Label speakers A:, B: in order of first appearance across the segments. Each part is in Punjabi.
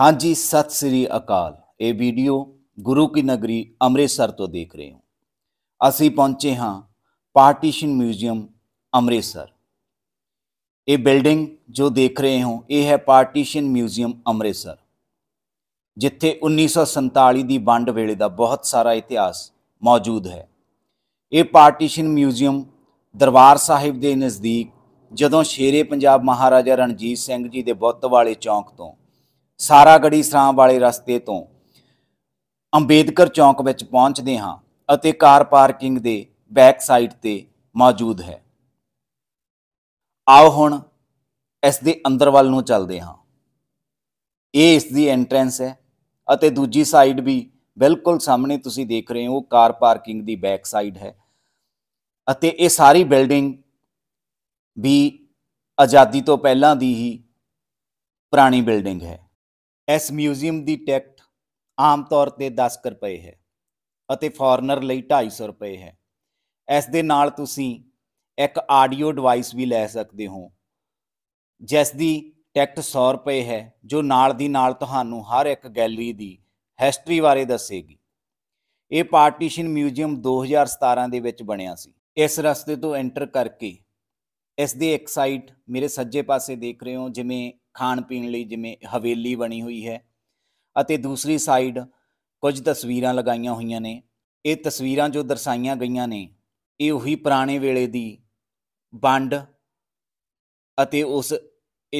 A: ਹਾਂਜੀ ਸਤਿ ਸ੍ਰੀ ਅਕਾਲ ਇਹ ਵੀਡੀਓ ਗੁਰੂ ਕੀ ਨਗਰੀ ਅੰਮ੍ਰਿਤਸਰ ਤੋਂ ਦੇਖ ਰਹੇ ਹਾਂ ਅਸੀਂ ਪਹੁੰਚੇ ਹਾਂ ਪਾਰਟੀਸ਼ਨ ਮਿਊਜ਼ੀਅਮ ਅੰਮ੍ਰਿਤਸਰ ਇਹ ਬਿਲਡਿੰਗ ਜੋ ਦੇਖ ਰਹੇ ਹਾਂ ਇਹ ਹੈ ਪਾਰਟੀਸ਼ਨ ਮਿਊਜ਼ੀਅਮ ਅੰਮ੍ਰਿਤਸਰ ਜਿੱਥੇ 1947 ਦੀ ਵੰਡ ਵੇਲੇ ਦਾ ਬਹੁਤ ਸਾਰਾ ਇਤਿਹਾਸ ਮੌਜੂਦ ਹੈ ਇਹ ਪਾਰਟੀਸ਼ਨ ਮਿਊਜ਼ੀਅਮ ਦਰਬਾਰ ਸਾਹਿਬ ਦੇ ਨਜ਼ਦੀਕ ਜਦੋਂ ਸ਼ੇਰੇ ਪੰਜਾਬ ਮਹਾਰਾਜਾ ਰਣਜੀਤ ਸਿੰਘ ਜੀ ਦੇ ਬੁੱਤ ਵਾਲੇ ਚੌਂਕ ਤੋਂ ਸਾਰਾਗੜੀ ਸਰਾਮ ਵਾਲੇ ਰਸਤੇ ਤੋਂ ਅੰਬੇਦਕਰ ਚੌਂਕ ਵਿੱਚ ਪਹੁੰਚਦੇ ਹਾਂ ਅਤੇ ਕਾਰ ਪਾਰਕਿੰਗ ਦੇ ਬੈਕ ਸਾਈਡ ਤੇ ਮੌਜੂਦ ਹੈ ਆਓ ਹੁਣ ਇਸ ਦੇ ਅੰਦਰ ਵੱਲ ਨੂੰ ਚੱਲਦੇ ਹਾਂ ਇਹ ਇਸ ਦੀ ਐਂਟਰੈਂਸ ਹੈ ਅਤੇ ਦੂਜੀ ਸਾਈਡ ਵੀ ਬਿਲਕੁਲ ਸਾਹਮਣੇ ਤੁਸੀਂ ਦੇਖ ਰਹੇ ਹੋ ਕਾਰ ਪਾਰਕਿੰਗ ਦੀ ਬੈਕ ਸਾਈਡ ਹੈ ਅਤੇ ਇਹ ਸਾਰੀ ਬਿਲਡਿੰਗ ਵੀ ਆਜ਼ਾਦੀ ਤੋਂ ਪਹਿਲਾਂ ਦੀ ਹੀ ਪੁਰਾਣੀ ਬਿਲਡਿੰਗ ਹੈ ਇਸ ਮਿਊਜ਼ੀਅਮ ਦੀ ਟਿਕਟ ਆਮ ਤੌਰ ਤੇ 10 ਰੁਪਏ ਹੈ ਅਤੇ ਫੋਰਨਰ ਲਈ 250 ਰੁਪਏ ਹੈ ਇਸ ਦੇ ਨਾਲ ਤੁਸੀਂ ਇੱਕ ਆਡੀਓ ਡਿਵਾਈਸ ਵੀ ਲੈ ਸਕਦੇ ਹੋ ਜਿਸ ਦੀ ਟਿਕਟ 100 ਰੁਪਏ ਹੈ ਜੋ ਨਾਲ ਦੀ ਨਾਲ ਤੁਹਾਨੂੰ ਹਰ ਇੱਕ ਗੈਲਰੀ ਦੀ ਹਿਸਟਰੀ ਬਾਰੇ ਦੱਸੇਗੀ ਇਹ ਪਾਰਟੀਸ਼ਨ ਮਿਊਜ਼ੀਅਮ 2017 ਦੇ ਵਿੱਚ ਬਣਿਆ ਸੀ ਇਸ ਰਸਤੇ ਤੋਂ ਐਂਟਰ ਕਰਕੇ ਇਸ ਦੀ ਇੱਕ ਸਾਈਟ ਮੇਰੇ ਸੱਜੇ ਪਾਸੇ ਦੇਖ ਰਹੇ ਹੋ ਜਿਵੇਂ ਖਾਣ ਪੀਣ ਲਈ ਜਿਵੇਂ ਹਵੇਲੀ ਬਣੀ ਹੋਈ ਹੈ ਅਤੇ ਦੂਸਰੀ ਸਾਈਡ ਕੁਝ ਤਸਵੀਰਾਂ ਲਗਾਈਆਂ ਹੋਈਆਂ ਨੇ ਇਹ ਤਸਵੀਰਾਂ ਜੋ ਦਰਸਾਈਆਂ ਗਈਆਂ ਨੇ ਇਹ ਉਹੀ ਪੁਰਾਣੇ ਵੇਲੇ ਦੀ ਵੰਡ ਅਤੇ ਉਸ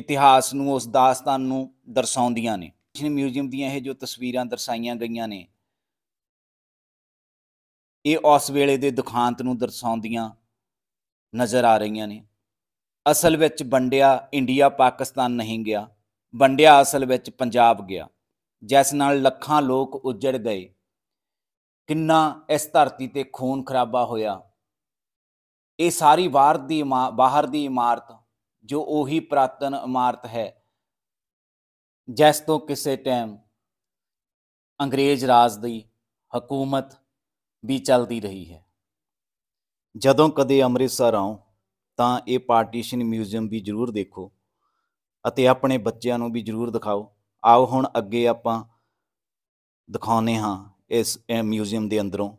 A: ਇਤਿਹਾਸ ਨੂੰ ਉਸ ਦਾਸਤਾਨ ਨੂੰ ਦਰਸਾਉਂਦੀਆਂ ਨੇ ਨੈਸ਼ਨਲ ਮਿਊਜ਼ੀਅਮ ਦੀਆਂ ਇਹ ਜੋ ਤਸਵੀਰਾਂ ਦਰਸਾਈਆਂ ਗਈਆਂ ਨੇ ਇਹ ਉਸ ਵੇਲੇ ਦੇ ਦੁਖਾਂਤ ਨੂੰ ਦਰਸਾਉਂਦੀਆਂ ਨਜ਼ਰ ਆ ਰਹੀਆਂ ਨੇ ਅਸਲ ਵਿੱਚ ਵੰਡਿਆ ਇੰਡੀਆ ਪਾਕਿਸਤਾਨ ਨਹੀਂ ਗਿਆ ਵੰਡਿਆ ਅਸਲ ਵਿੱਚ ਪੰਜਾਬ ਗਿਆ ਜਿਸ ਨਾਲ ਲੱਖਾਂ ਲੋਕ ਉੱਜੜ ਗਏ ਕਿੰਨਾ ਇਸ ਧਰਤੀ ਤੇ ਖੂਨ ਖਰਾਬਾ ਹੋਇਆ ਇਹ ਸਾਰੀ ਬਾਹਰ ਦੀ ਬਾਹਰ ਦੀ ਇਮਾਰਤ ਜੋ ਉਹੀ ਪ੍ਰਾਤਨ ਇਮਾਰਤ ਹੈ ਜਿਸ ਤੋਂ ਕਿਸੇ ਟਾਈਮ ਅੰਗਰੇਜ਼ ਰਾਜ ਦੀ ਹਕੂਮਤ ਵੀ ਚੱਲਦੀ ਰਹੀ ਹੈ ਜਦੋਂ ਕਦੇ ਅੰਮ੍ਰਿਤਸਰ ਆਉਂ ਤਾਂ ਇਹ ਪਾਰਟੀਸ਼ਨ ਮਿਊਜ਼ੀਅਮ ਵੀ ਜ਼ਰੂਰ ਦੇਖੋ ਅਤੇ ਆਪਣੇ ਬੱਚਿਆਂ ਨੂੰ ਵੀ ਜ਼ਰੂਰ ਦਿਖਾਓ ਆਓ ਹੁਣ ਅੱਗੇ ਆਪਾਂ ਦਿਖਾਉਨੇ ਹਾਂ ਇਸ ਮਿਊਜ਼ੀਅਮ ਦੇ ਅੰਦਰੋਂ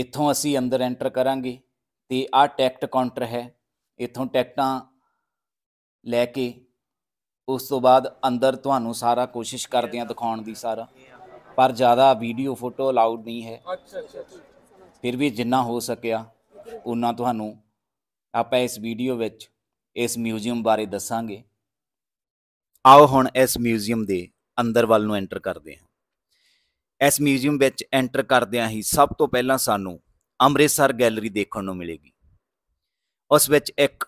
A: ਇੱਥੋਂ ਅਸੀਂ ਅੰਦਰ ਐਂਟਰ ਕਰਾਂਗੇ ਤੇ ਆਹ ਟੈਕਟ ਕਾਊਂਟਰ ਹੈ ਇੱਥੋਂ ਟਿਕਟਾਂ ਲੈ ਕੇ ਉਸ ਤੋਂ ਬਾਅਦ ਅੰਦਰ ਤੁਹਾਨੂੰ ਸਾਰਾ ਕੋਸ਼ਿਸ਼ ਕਰਦੇ ਆ ਦਿਖਾਉਣ ਦੀ ਸਾਰਾ ਪਰ ਜ਼ਿਆਦਾ ਵੀਡੀਓ ਫੋਟੋ ਅਲਾਉਡ ਨਹੀਂ ਹੈ ਅੱਛਾ ਅੱਛਾ ਫਿਰ ਵੀ ਜਿੰਨਾ ਹੋ ਸਕਿਆ ਉਹਨਾਂ ਤੁਹਾਨੂੰ ਆਪਾਂ ਇਸ ਵੀਡੀਓ ਵਿੱਚ ਇਸ ਮਿਊਜ਼ੀਅਮ ਬਾਰੇ ਦੱਸਾਂਗੇ ਆਓ ਹੁਣ ਇਸ ਮਿਊਜ਼ੀਅਮ ਦੇ ਅੰਦਰ ਵੱਲ ਨੂੰ ਐਂਟਰ ਕਰਦੇ ਹਾਂ ਇਸ ਮਿਊਜ਼ੀਅਮ ਵਿੱਚ ਐਂਟਰ ਕਰਦਿਆਂ ਹੀ ਸਭ ਤੋਂ ਪਹਿਲਾਂ ਸਾਨੂੰ ਅੰਮ੍ਰਿਤਸਰ ਗੈਲਰੀ ਦੇਖਣ ਨੂੰ ਮਿਲੇਗੀ ਉਸ ਵਿੱਚ ਇੱਕ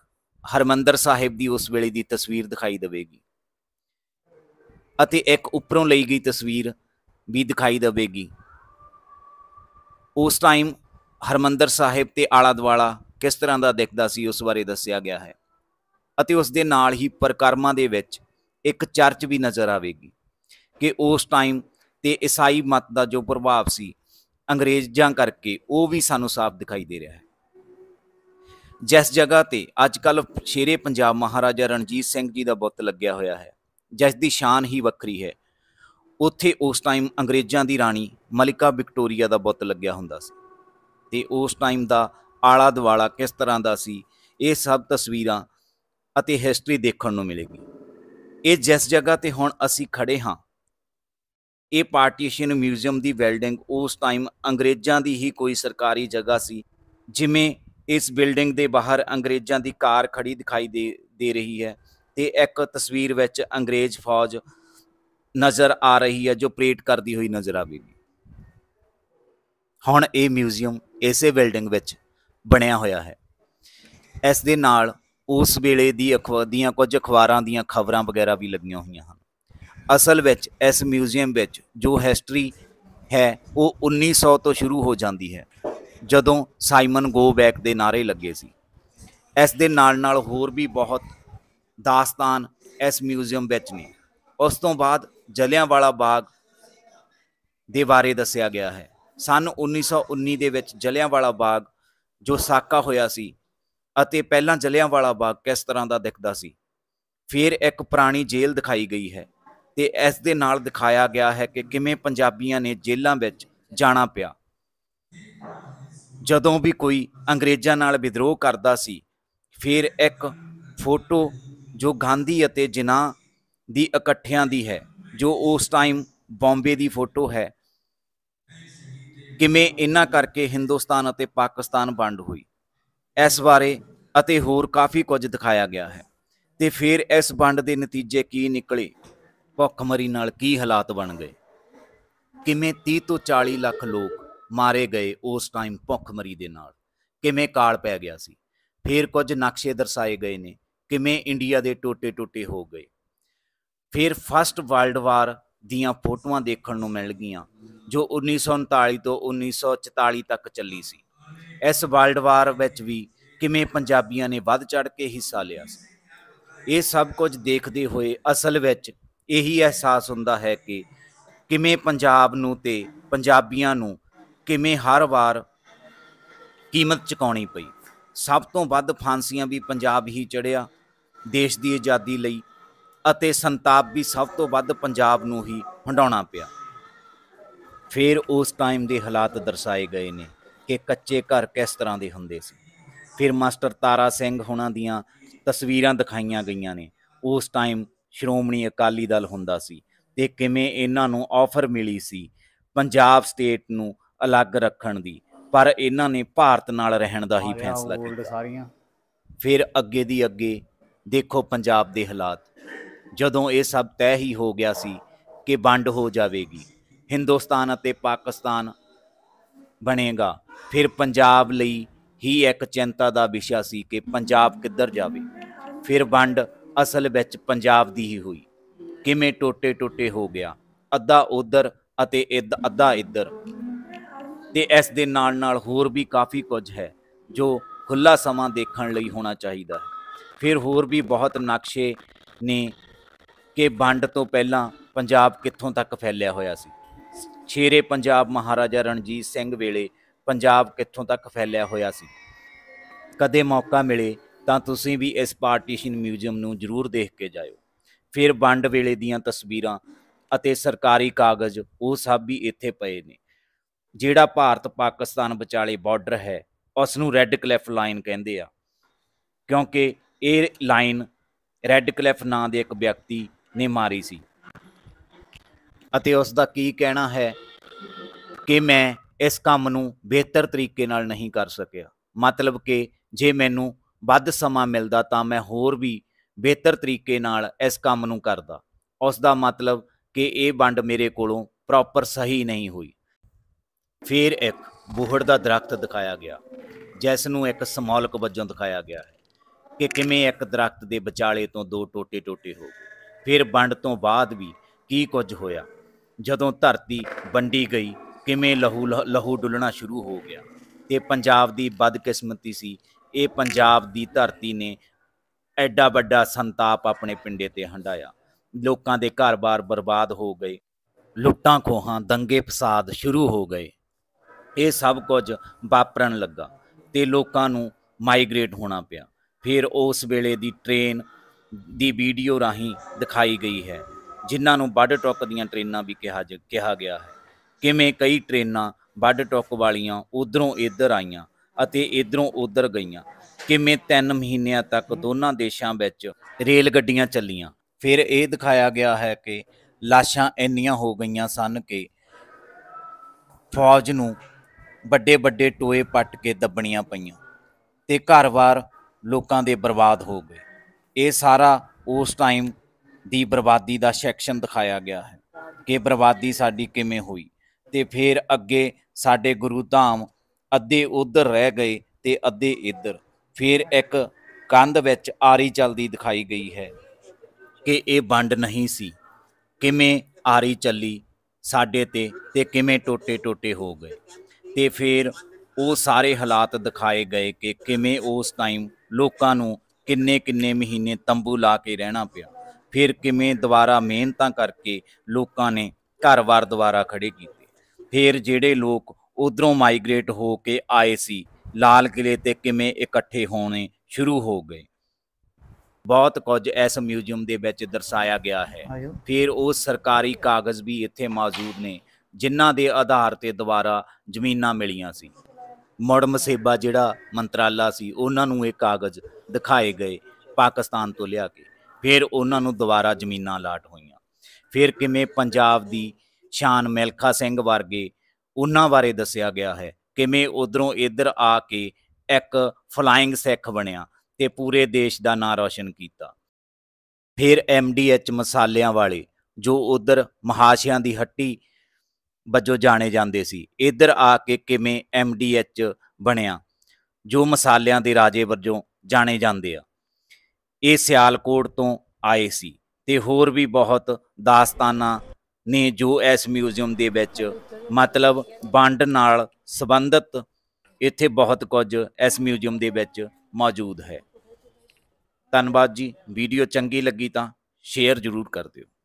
A: ਹਰਮੰਦਰ ਸਾਹਿਬ ਦੀ ਉਸ ਵੇਲੇ ਦੀ ਤਸਵੀਰ ਦਿਖਾਈ ਦੇਵੇਗੀ ਅਤੇ ਇੱਕ ਉੱਪਰੋਂ ਲਈ ਗਈ ਤਸਵੀਰ ਵੀ ਦਿਖਾਈ ਦੇਵੇਗੀ ਉਸ ਟਾਈਮ ਹਰਮੰਦਰ ਸਾਹਿਬ ਤੇ ਆਲਾ ਦਵਾਲਾ ਕਿਸ ਤਰ੍ਹਾਂ ਦਾ ਦਿਖਦਾ ਸੀ ਉਸ ਬਾਰੇ ਦੱਸਿਆ ਗਿਆ ਹੈ ਅਤੇ ਉਸ ਦੇ ਨਾਲ ਹੀ ਪ੍ਰਕਰਮਾਂ ਦੇ ਵਿੱਚ ਇੱਕ ਚਰਚ ਵੀ ਨਜ਼ਰ ਆਵੇਗੀ ਕਿ ਉਸ ਟਾਈਮ ਤੇ ਈਸਾਈ ਮਤ ਦਾ ਜੋ ਪ੍ਰਭਾਵ ਸੀ ਅੰਗਰੇਜ਼ਾਂ ਕਰਕੇ ਉਹ ਵੀ ਸਾਨੂੰ ਸਾਫ਼ ਦਿਖਾਈ ਦੇ ਰਿਹਾ ਹੈ ਜਿਸ ਜਗ੍ਹਾ ਤੇ ਅੱਜ ਕੱਲ ਸ਼ੇਰੇ ਪੰਜਾਬ ਮਹਾਰਾਜਾ ਰਣਜੀਤ ਸਿੰਘ ਜੀ ਦਾ ਬੁੱਤ ਲੱਗਿਆ ਹੋਇਆ ਹੈ ਜਿਸ ਦੀ ਸ਼ਾਨ ਹੀ ਵੱਖਰੀ ਹੈ ਉੱਥੇ ਉਸ ਟਾਈਮ ਅੰਗਰੇਜ਼ਾਂ ਦੀ ਰਾਣੀ ਮਲਿਕਾ ਵਿਕਟੋਰੀਆ ਦਾ ਬੁੱਤ ਲੱਗਿਆ ਹੁੰਦਾ ਸੀ ਤੇ ਉਸ ਟਾਈਮ ਦਾ ਆਲਾ ਦਵਾਲਾ ਕਿਸ ਤਰ੍ਹਾਂ ਦਾ ਸੀ ਇਹ ਸਭ ਤਸਵੀਰਾਂ ਅਤੇ ਹਿਸਟਰੀ ਦੇਖਣ ਨੂੰ ਮਿਲੇਗੀ ਇਹ ਜਿਸ ਜਗ੍ਹਾ ਤੇ ਹੁਣ ਅਸੀਂ ਖੜੇ ਹਾਂ ਇਹ ਪਾਰਟੀਸ਼ਨ ਮਿਊਜ਼ੀਅਮ ਦੀ ਬਿਲਡਿੰਗ ਉਸ ਟਾਈਮ ਅੰਗਰੇਜ਼ਾਂ ਦੀ ਹੀ ਕੋਈ ਸਰਕਾਰੀ ਜਗ੍ਹਾ ਸੀ ਜਿਵੇਂ ਇਸ ਬਿਲਡਿੰਗ ਦੇ ਬਾਹਰ ਅੰਗਰੇਜ਼ਾਂ ਦੀ ਕਾਰ ਖੜੀ ਦਿਖਾਈ ਦੇ ਦੇ ਰਹੀ ਹੈ ਤੇ ਇੱਕ ਤਸਵੀਰ ਵਿੱਚ ਅੰਗਰੇਜ਼ ਫੌਜ ਨਜ਼ਰ ਆ ਰਹੀ ਹੈ ਜੋ ਪਰੇਡ ਕਰਦੀ ਹੋਈ ਨਜ਼ਰ ਆਵੇਗੀ ਹੁਣ ਇਹ ਮਿਊਜ਼ੀਅਮ ਇਸੇ ਬਿਲਡਿੰਗ ਵਿੱਚ ਬਣਿਆ ਹੋਇਆ ਹੈ ਇਸ ਦੇ ਨਾਲ ਉਸ ਵੇਲੇ ਦੀ ਅਖਬਾਰ ਦੀਆਂ ਕੁਝ ਅਖਬਾਰਾਂ ਦੀਆਂ ਖਬਰਾਂ ਵਗੈਰਾ ਵੀ ਲੱਗੀਆਂ ਹੋਈਆਂ ਹਨ ਅਸਲ ਵਿੱਚ ਇਸ ਮਿਊਜ਼ੀਅਮ ਵਿੱਚ ਜੋ ਹਿਸਟਰੀ ਹੈ ਉਹ 1900 ਤੋਂ ਸ਼ੁਰੂ ਹੋ ਜਾਂਦੀ ਹੈ ਜਦੋਂ ਸਾਈਮਨ ਗੋ ਬੈਕ ਦੇ ਨਾਰੇ ਲੱਗੇ ਸੀ ਇਸ ਦੇ ਨਾਲ ਨਾਲ ਹੋਰ ਵੀ ਬਹੁਤ ਦਾਸਤਾਨ ਇਸ ਮਿਊਜ਼ੀਅਮ ਵਿੱਚ ਨੇ ਉਸ ਤੋਂ ਬਾਅਦ ਜਲਿਆਂਵਾਲਾ ਬਾਗ ਦੇ ਬਾਰੇ ਦੱਸਿਆ ਗਿਆ ਹੈ ਸਨ 1919 ਦੇ ਵਿੱਚ ਜਲਿਆਂਵਾਲਾ ਬਾਗ ਜੋ ਸਾਕਾ ਹੋਇਆ ਸੀ ਅਤੇ ਪਹਿਲਾਂ ਜਲਿਆਂਵਾਲਾ ਬਾਗ ਕਿਸ ਤਰ੍ਹਾਂ ਦਾ ਦਿਖਦਾ ਸੀ ਫਿਰ ਇੱਕ ਪੁਰਾਣੀ ਜੇਲ੍ਹ ਦਿਖਾਈ ਗਈ ਹੈ ਤੇ ਇਸ ਦੇ ਨਾਲ ਦਿਖਾਇਆ ਗਿਆ ਹੈ ਕਿ ਕਿਵੇਂ ਪੰਜਾਬੀਆਂ ਨੇ ਜੇਲ੍ਹਾਂ ਵਿੱਚ ਜਾਣਾ ਪਿਆ ਜਦੋਂ ਵੀ ਕੋਈ ਅੰਗਰੇਜ਼ਾਂ ਨਾਲ ਵਿਦਰੋਹ ਕਰਦਾ ਸੀ ਫਿਰ ਇੱਕ ਫੋਟੋ ਜੋ ਗਾਂਧੀ ਅਤੇ ਜਿਨਾ ਦੀ ਇਕੱਠਿਆਂ ਦੀ ਹੈ ਜੋ ਉਸ ਟਾਈਮ ਬੰਬੇ ਦੀ ਫੋਟੋ ਹੈ ਕਿਵੇਂ ਇਹਨਾਂ ਕਰਕੇ ਹਿੰਦੁਸਤਾਨ ਅਤੇ ਪਾਕਿਸਤਾਨ ਵੰਡ ਹੋਈ ਇਸ ਬਾਰੇ ਅਤੇ ਹੋਰ ਕਾਫੀ ਕੁਝ ਦਿਖਾਇਆ ਗਿਆ ਹੈ ਤੇ ਫਿਰ ਇਸ ਵੰਡ ਦੇ ਨਤੀਜੇ ਕੀ ਨਿਕਲੇ ਭੁੱਖਮਰੀ ਨਾਲ ਕੀ ਹਾਲਾਤ ਬਣ ਗਏ ਕਿਵੇਂ 30 ਤੋਂ 40 ਲੱਖ ਲੋਕ ਮਾਰੇ ਗਏ ਉਸ ਟਾਈਮ ਭੁੱਖਮਰੀ ਦੇ ਨਾਲ ਕਿਵੇਂ ਕਾਲ ਪੈ ਗਿਆ ਸੀ ਫਿਰ ਕੁਝ ਨਕਸ਼ੇ ਦਰਸਾਏ ਗਏ ਨੇ ਕਿਵੇਂ ਇੰਡੀਆ ਦੇ ਟੋਟੇ-ਟੋਟੇ ਹੋ ਗਏ ਫਿਰ ਫਸਟ ਵਰਲਡ ਵਾਰ ਦੀਆਂ ਫੋਟੋਆਂ ਦੇਖਣ ਨੂੰ ਮਿਲ ਗਈਆਂ ਜੋ 1939 ਤੋਂ 1944 ਤੱਕ ਚੱਲੀ ਸੀ ਇਸ ਵਰਲਡ ਵਾਰ ਵਿੱਚ ਵੀ ਕਿਵੇਂ ਪੰਜਾਬੀਆਂ ਨੇ ਵੱਧ ਚੜ ਕੇ ਹਿੱਸਾ ਲਿਆ ਸੀ ਇਹ ਸਭ ਕੁਝ ਦੇਖਦੇ ਹੋਏ ਅਸਲ ਵਿੱਚ ਇਹੀ ਅਹਿਸਾਸ ਹੁੰਦਾ ਹੈ ਕਿ ਕਿਵੇਂ ਪੰਜਾਬ ਨੂੰ ਤੇ ਪੰਜਾਬੀਆਂ ਨੂੰ ਕਿਵੇਂ ਹਰ ਵਾਰ ਕੀਮਤ ਚੁਕਾਉਣੀ ਪਈ ਸਭ ਤੋਂ ਵੱਧ ਫਾਂਸੀਆਂ ਵੀ ਪੰਜਾਬ ਹੀ ਚੜਿਆ ਦੇਸ਼ ਦੀ ਆਜ਼ਾਦੀ ਲਈ ਅਤੇ ਸੰਤਾਪ ਵੀ ਸਭ ਤੋਂ ਵੱਧ ਪੰਜਾਬ ਨੂੰ ਹੀ ਹੰਡਾਉਣਾ ਪਿਆ ਫਿਰ ਉਸ ਟਾਈਮ ਦੇ ਹਾਲਾਤ ਦਰਸਾਏ ਗਏ ਨੇ ਕਿ ਕੱਚੇ ਘਰ ਕਿਸ ਤਰ੍ਹਾਂ ਦੇ ਹੁੰਦੇ ਸੀ ਫਿਰ ਮਾਸਟਰ ਤਾਰਾ ਸਿੰਘ ਹੋਣਾ ਦੀਆਂ ਤਸਵੀਰਾਂ ਦਿਖਾਈਆਂ ਗਈਆਂ ਨੇ ਉਸ ਟਾਈਮ ਸ਼੍ਰੋਮਣੀ ਅਕਾਲੀ ਦਲ ਹੁੰਦਾ ਸੀ ਤੇ ਕਿਵੇਂ ਇਹਨਾਂ ਨੂੰ ਆਫਰ ਮਿਲੀ ਸੀ ਪੰਜਾਬ ਸਟੇਟ ਨੂੰ ਅਲੱਗ ਰੱਖਣ ਦੀ ਪਰ ਇਹਨਾਂ ਨੇ ਭਾਰਤ ਨਾਲ ਰਹਿਣ ਦਾ ਹੀ ਫੈਸਲਾ ਕੀਤਾ ਫਿਰ ਅੱਗੇ ਦੀ ਅੱਗੇ ਦੇਖੋ ਪੰਜਾਬ ਦੇ ਹਾਲਾਤ ਜਦੋਂ ਇਹ ਸਭ ਤੈਅ ਹੀ ਹੋ ਗਿਆ ਸੀ ਕਿ ਵੰਡ ਹੋ ਜਾਵੇਗੀ ਹਿੰਦੁਸਤਾਨ ਅਤੇ ਪਾਕਿਸਤਾਨ ਬਣੇਗਾ ਫਿਰ ਪੰਜਾਬ ਲਈ ਹੀ ਇੱਕ ਚਿੰਤਾ ਦਾ ਵਿਸ਼ਾ ਸੀ ਕਿ ਪੰਜਾਬ ਕਿੱਧਰ ਜਾਵੇ ਫਿਰ ਵੰਡ ਅਸਲ ਵਿੱਚ ਪੰਜਾਬ ਦੀ ਹੀ ਹੋਈ ਕਿਵੇਂ ਟੋਟੇ ਟੋਟੇ ਹੋ ਗਿਆ ਅੱਧਾ ਉਧਰ ਅਤੇ ਇੱਧ ਅੱਧਾ ਇੱਧਰ ਤੇ ਇਸ ਦੇ ਨਾਲ ਨਾਲ ਹੋਰ ਵੀ ਕਾਫੀ ਕੁਝ ਹੈ ਜੋ ਖੁੱਲਾ ਸਮਾਂ ਦੇਖਣ ਲਈ ਹੋਣਾ ਚਾਹੀਦਾ ਹੈ ਫਿਰ ਹੋਰ ਵੀ ਬਹੁਤ ਨਕਸ਼ੇ ਨੇ ਕਿ ਵੰਡ ਤੋਂ ਪਹਿਲਾਂ ਪੰਜਾਬ ਕਿੱਥੋਂ ਤੱਕ ਫੈਲਿਆ ਹੋਇਆ ਸੀ ਛੇਰੇ ਪੰਜਾਬ ਮਹਾਰਾਜਾ ਰਣਜੀਤ ਸਿੰਘ ਵੇਲੇ ਪੰਜਾਬ ਕਿੱਥੋਂ ਤੱਕ ਫੈਲਿਆ ਹੋਇਆ ਸੀ ਕਦੇ ਮੌਕਾ ਮਿਲੇ ਤਾਂ ਤੁਸੀਂ ਵੀ ਇਸ ਪਾਰਟੀਸ਼ਨ ਮਿਊਜ਼ੀਅਮ ਨੂੰ ਜ਼ਰੂਰ ਦੇਖ ਕੇ ਜਾਇਓ ਫਿਰ ਵੰਡ ਵੇਲੇ ਦੀਆਂ ਤਸਵੀਰਾਂ ਅਤੇ ਸਰਕਾਰੀ ਕਾਗਜ਼ ਉਹ ਸਭ ਵੀ ਇੱਥੇ ਪਏ ਨੇ ਜਿਹੜਾ ਭਾਰਤ ਪਾਕਿਸਤਾਨ ਵਿਚਾਲੇ ਬਾਰਡਰ ਹੈ ਉਸ ਨੂੰ ਰੈੱਡ ਕਲਿਫ ਲਾਈਨ ਕਹਿੰਦੇ ਆ ਕਿਉਂਕਿ ਇਹ ਲਾਈਨ ਰੈੱਡ ਕਲਿਫ ਨਾਂ ਦੇ ਇੱਕ ਵਿਅਕਤੀ ਨੇ ਮਾਰੀ ਸੀ ਅਤੇ ਉਸ ਦਾ ਕੀ ਕਹਿਣਾ ਹੈ ਕਿ ਮੈਂ ਇਸ ਕੰਮ ਨੂੰ ਬਿਹਤਰ ਤਰੀਕੇ ਨਾਲ ਨਹੀਂ ਕਰ ਸਕਿਆ ਮਤਲਬ ਕਿ ਜੇ ਮੈਨੂੰ ਵੱਧ ਸਮਾਂ ਮਿਲਦਾ ਤਾਂ ਮੈਂ ਹੋਰ ਵੀ ਬਿਹਤਰ ਤਰੀਕੇ ਨਾਲ ਇਸ ਕੰਮ ਨੂੰ ਕਰਦਾ ਉਸ ਦਾ ਮਤਲਬ ਕਿ ਇਹ ਵੰਡ ਮੇਰੇ ਕੋਲੋਂ ਪ੍ਰੋਪਰ ਸਹੀ ਨਹੀਂ ਹੋਈ ਫਿਰ ਇੱਕ ਬੂਹੜ ਦਾ ਦਰਖਤ ਦਿਖਾਇਆ ਗਿਆ ਜਿਸ ਨੂੰ ਇੱਕ ਸਮੌਲਕ ਵਜੋਂ ਦਿਖਾਇਆ ਗਿਆ ਕਿ ਕਿਵੇਂ ਇੱਕ ਦਰਖਤ ਦੇ ਵਿਚਾਲੇ ਤੋਂ ਦੋ ਟੋਟੇ ਟੋਟੇ ਹੋ ਗਏ ਫਿਰ ਵੰਡ ਤੋਂ ਬਾਅਦ ਵੀ ਕੀ ਕੁਝ ਹੋਇਆ ਜਦੋਂ ਧਰਤੀ ਵੰਡੀ ਗਈ ਕਿਵੇਂ ਲਹੂ ਲਹੂ ਡੁੱਲਣਾ ਸ਼ੁਰੂ ਹੋ ਗਿਆ ਤੇ ਪੰਜਾਬ ਦੀ ਬਦਕਿਸਮਤੀ ਸੀ ਇਹ ਪੰਜਾਬ ਦੀ ਧਰਤੀ ਨੇ ਐਡਾ ਵੱਡਾ ਸੰਤਾਪ ਆਪਣੇ ਪਿੰਡੇ ਤੇ ਹੰਡਾਇਆ ਲੋਕਾਂ ਦੇ ਘਰ-ਬਾਰ ਬਰਬਾਦ ਹੋ ਗਏ ਲੁੱਟਾਂ ਖੋਹਾਂ ਦੰਗੇ ਫਸਾਦ ਸ਼ੁਰੂ ਹੋ ਗਏ ਇਹ ਸਭ ਕੁਝ ਵਾਪਰਨ ਲੱਗਾ ਤੇ ਲੋਕਾਂ ਨੂੰ ਮਾਈਗ੍ਰੇਟ ਹੋਣਾ ਪਿਆ ਫਿਰ ਉਸ ਵੇਲੇ ਦੀ ਟ੍ਰੇਨ ਦੀ ਵੀਡੀਓ ਰਾਹੀਂ ਦਿਖਾਈ ਗਈ ਹੈ ਜਿਨ੍ਹਾਂ ਨੂੰ ਬੱਡ ਟੌਕ ਦੀਆਂ ਟ੍ਰੇਨਾਂ ਵੀ ਕਿਹਾ ਕਿਹਾ ਗਿਆ ਹੈ ਕਿਵੇਂ ਕਈ ਟ੍ਰੇਨਾਂ ਬੱਡ ਟੌਕ ਵਾਲੀਆਂ ਉਧਰੋਂ ਇੱਧਰ ਆਈਆਂ ਅਤੇ ਇਧਰੋਂ ਉਧਰ ਗਈਆਂ ਕਿਵੇਂ 3 ਮਹੀਨਿਆਂ ਤੱਕ ਦੋਨਾਂ ਦੇਸ਼ਾਂ ਵਿੱਚ ਰੇਲ ਗੱਡੀਆਂ ਚੱਲੀਆਂ ਫਿਰ ਇਹ ਦਿਖਾਇਆ ਗਿਆ ਹੈ ਕਿ ਲਾਸ਼ਾਂ ਇੰਨੀਆਂ ਹੋ ਗਈਆਂ ਸਨ ਕਿ ਫੌਜ ਨੂੰ ਵੱਡੇ ਵੱਡੇ ਟੋਏ ਪੱਟ ਕੇ ਦੱਬਣੀਆਂ ਪਈਆਂ ਤੇ ਘਰ ਵਾਰ ਲੋਕਾਂ ਦੇ ਬਰਬਾਦ ਹੋ ਗਏ ਇਹ ਸਾਰਾ ਉਸ ਟਾਈਮ ਦੀ ਬਰਬਾਦੀ ਦਾ ਸੈਕਸ਼ਨ ਦਿਖਾਇਆ ਗਿਆ ਹੈ ਕਿ ਬਰਬਾਦੀ ਸਾਡੀ ਕਿਵੇਂ ਹੋਈ ਤੇ ਫਿਰ ਅੱਗੇ ਸਾਡੇ ਗੁਰੂ ਧਾਮ ਅੱਧੇ ਉਧਰ ਰਹਿ ਗਏ ਤੇ ਅੱਧੇ ਇੱਧਰ ਫਿਰ ਇੱਕ ਕੰਧ ਵਿੱਚ ਆਰੀ ਚੱਲਦੀ ਦਿਖਾਈ ਗਈ ਹੈ ਕਿ ਇਹ ਵੰਡ ਨਹੀਂ ਸੀ ਕਿਵੇਂ ਆਰੀ ਚੱਲੀ ਸਾਡੇ ਤੇ ਤੇ ਕਿਵੇਂ ਟੋਟੇ-ਟੋਟੇ ਹੋ ਗਏ ਤੇ ਫਿਰ ਉਹ ਸਾਰੇ ਹਾਲਾਤ ਦਿਖਾਏ ਗਏ ਕਿ ਕਿਵੇਂ ਉਸ ਟਾਈਮ ਲੋਕਾਂ ਨੂੰ ਕਿੰਨੇ ਕਿੰਨੇ ਮਹੀਨੇ ਤੰਬੂ ਲਾ ਕੇ ਰਹਿਣਾ ਪਿਆ ਫਿਰ ਕਿਵੇਂ ਦੁਬਾਰਾ ਮਿਹਨਤਾਂ ਕਰਕੇ ਲੋਕਾਂ ਨੇ ਘਰ ਵਾਰ ਦੁਬਾਰਾ ਖੜੇ ਕੀਤੇ ਫਿਰ ਜਿਹੜੇ ਲੋਕ ਉਧਰੋਂ ਮਾਈਗ੍ਰੇਟ ਹੋ ਕੇ ਆਏ ਸੀ ਲਾਲ ਕਿਲੇ ਤੇ ਕਿਵੇਂ ਇਕੱਠੇ ਹੋਣੇ ਸ਼ੁਰੂ ਹੋ ਗਏ ਬਹੁਤ ਕੁਝ ਇਸ ਮਿਊਜ਼ੀਅਮ ਦੇ ਵਿੱਚ ਦਰਸਾਇਆ ਗਿਆ ਹੈ ਫਿਰ ਉਹ ਸਰਕਾਰੀ ਕਾਗਜ਼ ਵੀ ਇੱਥੇ ਮੌਜੂਦ ਨੇ ਜਿਨ੍ਹਾਂ ਦੇ ਆਧਾਰ ਤੇ ਦੁਬਾਰਾ ਜ਼ਮੀਨਾਂ ਮਿਲੀਆਂ ਸੀ ਮੜ ਮਸੇਬਾ ਜਿਹੜਾ ਮੰਤਰਾਲਾ ਸੀ ਉਹਨਾਂ ਨੂੰ ਇਹ ਕਾਗਜ਼ ਦਿਖਾਏ ਗਏ ਪਾਕਿਸਤਾਨ ਤੋਂ ਲਿਆ ਕੇ ਫਿਰ ਉਹਨਾਂ ਨੂੰ ਦੁਬਾਰਾ ਜ਼ਮੀਨਾਂ ਲਾਟ ਹੋਈਆਂ ਫਿਰ ਕਿਵੇਂ ਪੰਜਾਬ ਦੀ ਸ਼ਾਨ ਮਿਲਖਾ ਸਿੰਘ ਵਰਗੇ ਉਹਨਾਂ ਬਾਰੇ ਦੱਸਿਆ ਗਿਆ ਹੈ ਕਿਵੇਂ ਉਧਰੋਂ ਇੱਧਰ ਆ ਕੇ ਇੱਕ ਫਲਾਈਂਗ ਸਿੱਖ ਬਣਿਆ ਤੇ ਪੂਰੇ ਦੇਸ਼ ਦਾ ਨਾਂ ਰੌਸ਼ਨ ਕੀਤਾ ਫਿਰ ਐਮਡੀਐਚ ਮਸਾਲਿਆਂ ਵਾਲੇ ਜੋ ਉਧਰ ਮਹਾਸ਼ਿਆਂ ਦੀ ਹੱਟੀ ਵਜੋਂ ਜਾਣੇ ਜਾਂਦੇ ਸੀ ਇੱਧਰ ਆ ਕੇ ਕਿਵੇਂ ਐਮਡੀਐਚ ਬਣਿਆ ਜੋ ਮਸਾਲਿਆਂ ਦੇ ਰਾਜੇ ਵਜੋਂ ਜਾਣੇ ਜਾਂਦੇ ਆ ਇਹ ਸਿਆਲਕੋਟ ਤੋਂ ਆਏ ਸੀ ਤੇ ਹੋਰ ਵੀ ਬਹੁਤ ਦਾਸਤਾਨਾਂ ਨੇ ਜੋ ਇਸ ਮਿਊਜ਼ੀਅਮ ਦੇ ਵਿੱਚ ਮਤਲਬ ਵੰਡ ਨਾਲ ਸੰਬੰਧਿਤ ਇੱਥੇ ਬਹੁਤ ਕੁਝ ਇਸ ਮਿਊਜ਼ੀਅਮ ਦੇ ਵਿੱਚ ਮੌਜੂਦ ਹੈ ਧੰਨਵਾਦ ਜੀ ਵੀਡੀਓ ਚੰਗੀ ਲੱਗੀ ਤਾਂ ਸ਼ੇਅਰ ਜ਼ਰੂਰ ਕਰ ਦਿਓ